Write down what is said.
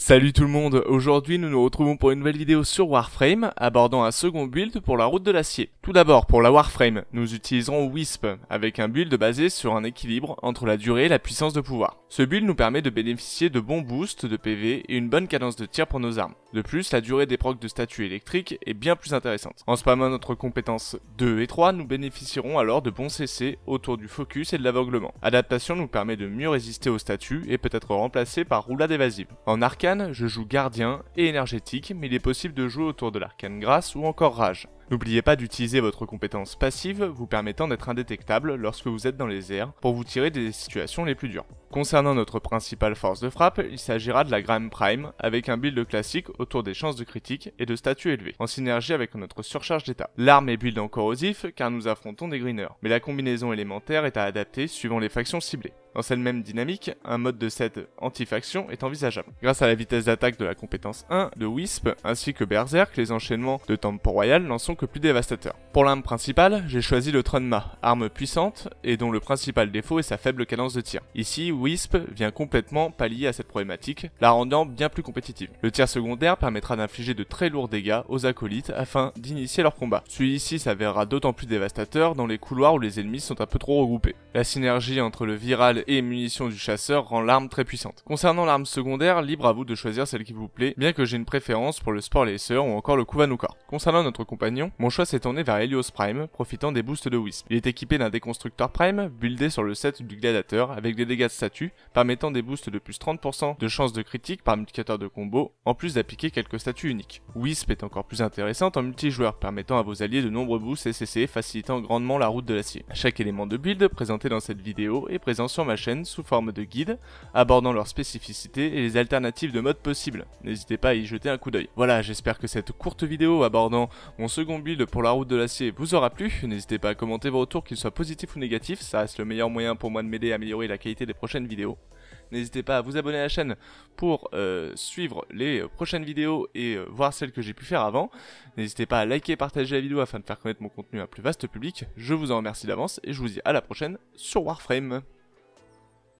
Salut tout le monde, aujourd'hui nous nous retrouvons pour une nouvelle vidéo sur Warframe, abordant un second build pour la route de l'acier. Tout d'abord, pour la Warframe, nous utiliserons Wisp, avec un build basé sur un équilibre entre la durée et la puissance de pouvoir. Ce build nous permet de bénéficier de bons boosts de PV et une bonne cadence de tir pour nos armes. De plus, la durée des procs de statut électrique est bien plus intéressante. En spammant notre compétence 2 et 3, nous bénéficierons alors de bons CC autour du focus et de l'aveuglement. Adaptation nous permet de mieux résister aux statut et peut être remplacée par roulade évasive. En arcane, je joue gardien et énergétique, mais il est possible de jouer autour de l'arcane grâce ou encore rage. N'oubliez pas d'utiliser votre compétence passive vous permettant d'être indétectable lorsque vous êtes dans les airs pour vous tirer des situations les plus dures. Concernant notre principale force de frappe, il s'agira de la Graham Prime avec un build classique autour des chances de critique et de statut élevé, en synergie avec notre surcharge d'état. L'arme est build en corrosif car nous affrontons des greeners, mais la combinaison élémentaire est à adapter suivant les factions ciblées. Dans cette même dynamique, un mode de set anti-faction est envisageable. Grâce à la vitesse d'attaque de la compétence 1 de Wisp ainsi que Berserk, les enchaînements de pour Royal n'en sont que plus dévastateurs. Pour l'arme principale, j'ai choisi le Tronma, arme puissante et dont le principal défaut est sa faible cadence de tir. Ici, Wisp vient complètement pallier à cette problématique, la rendant bien plus compétitive. Le tir secondaire permettra d'infliger de très lourds dégâts aux acolytes afin d'initier leur combat. Celui-ci s'avérera d'autant plus dévastateur dans les couloirs où les ennemis sont un peu trop regroupés. La synergie entre le viral et munitions du chasseur rend l'arme très puissante. Concernant l'arme secondaire, libre à vous de choisir celle qui vous plaît, bien que j'ai une préférence pour le Sport ou encore le Kuvanukor. Concernant notre compagnon, mon choix s'est tourné vers Helios Prime, profitant des boosts de Wisp. Il est équipé d'un déconstructeur Prime, buildé sur le set du gladiateur, avec des dégâts de statut, permettant des boosts de plus 30% de chance de critique par multiplicateur de combo, en plus d'appliquer quelques statuts uniques. Wisp est encore plus intéressante en multijoueur, permettant à vos alliés de nombreux boosts et CC, facilitant grandement la route de l'acier. Chaque élément de build présenté dans cette vidéo est présent sur ma chaîne sous forme de guide, abordant leurs spécificités et les alternatives de mode possibles. N'hésitez pas à y jeter un coup d'œil. Voilà, j'espère que cette courte vidéo abordant mon second build pour la route de l'acier vous aura plu. N'hésitez pas à commenter vos retours, qu'ils soient positifs ou négatifs, ça reste le meilleur moyen pour moi de m'aider à améliorer la qualité des prochaines vidéos. N'hésitez pas à vous abonner à la chaîne pour euh, suivre les prochaines vidéos et euh, voir celles que j'ai pu faire avant. N'hésitez pas à liker et partager la vidéo afin de faire connaître mon contenu à un plus vaste public. Je vous en remercie d'avance et je vous dis à la prochaine sur Warframe.